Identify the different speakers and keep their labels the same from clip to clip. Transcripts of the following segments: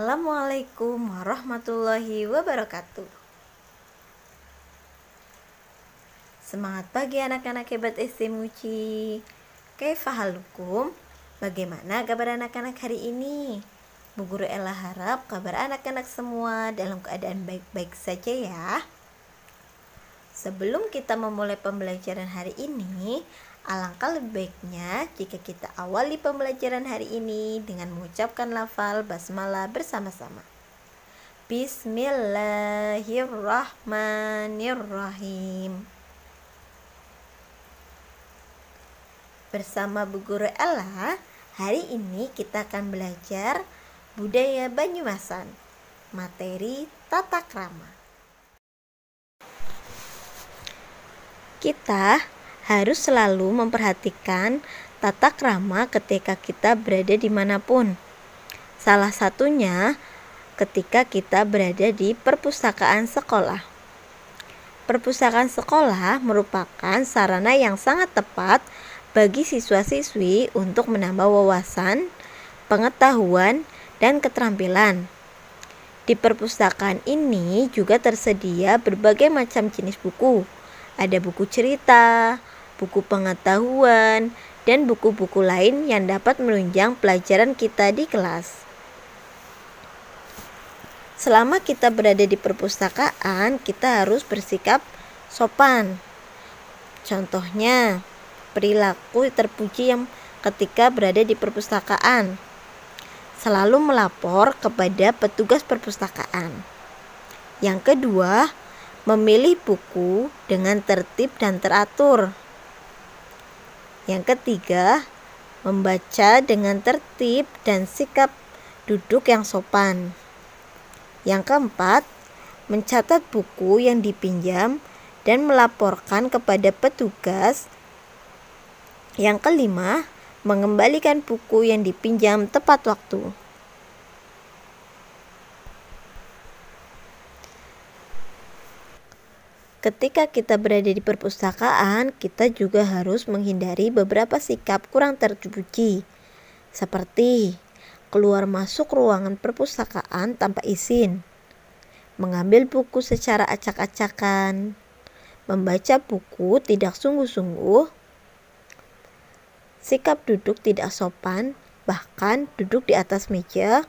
Speaker 1: Assalamualaikum warahmatullahi wabarakatuh. Semangat pagi anak-anak hebat SD Muci. Bagaimana kabar anak-anak hari ini? Bu Guru Ella harap kabar anak-anak semua dalam keadaan baik-baik saja ya. Sebelum kita memulai pembelajaran hari ini, Alangkah lebih baiknya jika kita awali pembelajaran hari ini dengan mengucapkan lafal basmalah bersama-sama. Bismillahirrahmanirrahim. Bersama Bu Guru Ella, hari ini kita akan belajar budaya Banyumasan, materi tata krama. Kita harus selalu memperhatikan tata krama ketika kita berada dimanapun. Salah satunya ketika kita berada di perpustakaan sekolah. Perpustakaan sekolah merupakan sarana yang sangat tepat bagi siswa-siswi untuk menambah wawasan, pengetahuan, dan keterampilan. Di perpustakaan ini juga tersedia berbagai macam jenis buku. Ada buku cerita, buku pengetahuan, dan buku-buku lain yang dapat menunjang pelajaran kita di kelas. Selama kita berada di perpustakaan, kita harus bersikap sopan. Contohnya, perilaku terpuji yang ketika berada di perpustakaan selalu melapor kepada petugas perpustakaan. Yang kedua, memilih buku dengan tertib dan teratur. Yang ketiga, membaca dengan tertib dan sikap duduk yang sopan. Yang keempat, mencatat buku yang dipinjam dan melaporkan kepada petugas. Yang kelima, mengembalikan buku yang dipinjam tepat waktu. Ketika kita berada di perpustakaan, kita juga harus menghindari beberapa sikap kurang terpuji, seperti keluar masuk ruangan perpustakaan tanpa izin, mengambil buku secara acak-acakan, membaca buku tidak sungguh-sungguh, sikap duduk tidak sopan, bahkan duduk di atas meja,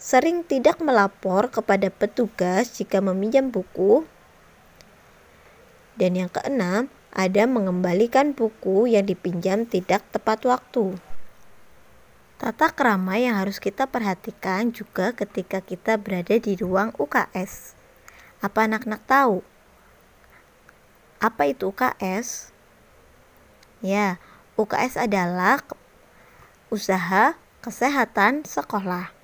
Speaker 1: sering tidak melapor kepada petugas jika meminjam buku dan yang keenam, ada mengembalikan buku yang dipinjam tidak tepat waktu. Tata kerama yang harus kita perhatikan juga ketika kita berada di ruang UKS. Apa anak-anak tahu? Apa itu UKS? Ya, UKS adalah usaha kesehatan sekolah.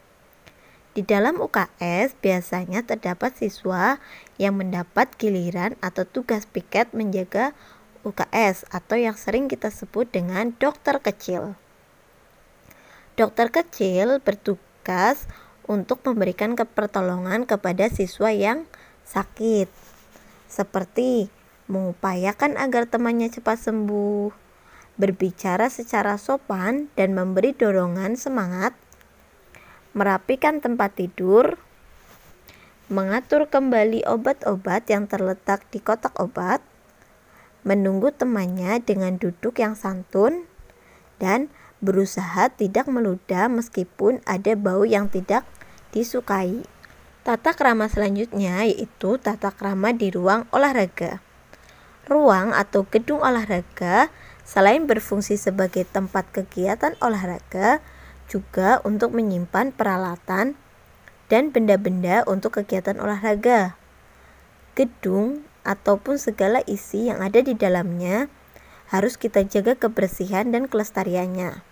Speaker 1: Di dalam UKS biasanya terdapat siswa yang mendapat giliran atau tugas piket menjaga UKS atau yang sering kita sebut dengan dokter kecil. Dokter kecil bertugas untuk memberikan pertolongan kepada siswa yang sakit, seperti mengupayakan agar temannya cepat sembuh, berbicara secara sopan dan memberi dorongan semangat merapikan tempat tidur, mengatur kembali obat-obat yang terletak di kotak obat, menunggu temannya dengan duduk yang santun, dan berusaha tidak meludah meskipun ada bau yang tidak disukai. Tata krama selanjutnya yaitu tata krama di ruang olahraga. Ruang atau gedung olahraga selain berfungsi sebagai tempat kegiatan olahraga, juga untuk menyimpan peralatan dan benda-benda untuk kegiatan olahraga. Gedung ataupun segala isi yang ada di dalamnya harus kita jaga kebersihan dan kelestariannya.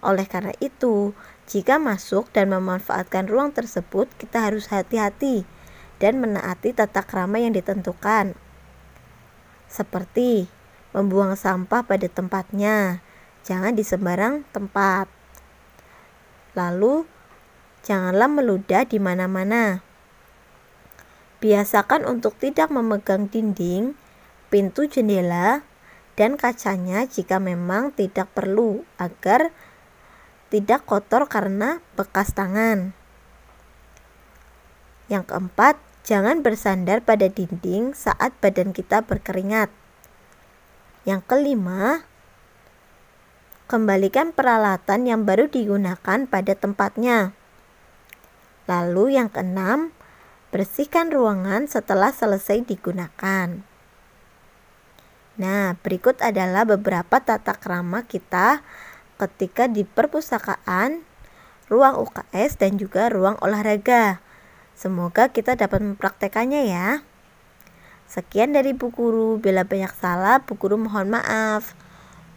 Speaker 1: Oleh karena itu, jika masuk dan memanfaatkan ruang tersebut, kita harus hati-hati dan menaati tata krama yang ditentukan. Seperti membuang sampah pada tempatnya, jangan di sembarang tempat Lalu, janganlah meludah di mana-mana. Biasakan untuk tidak memegang dinding, pintu jendela, dan kacanya jika memang tidak perlu agar tidak kotor karena bekas tangan. Yang keempat, jangan bersandar pada dinding saat badan kita berkeringat. Yang kelima, Kembalikan peralatan yang baru digunakan pada tempatnya. Lalu yang keenam, bersihkan ruangan setelah selesai digunakan. Nah, berikut adalah beberapa tata krama kita ketika di perpustakaan, ruang UKS dan juga ruang olahraga. Semoga kita dapat mempraktekannya ya. Sekian dari Bu Guru. Bila banyak salah, Bu Guru mohon maaf.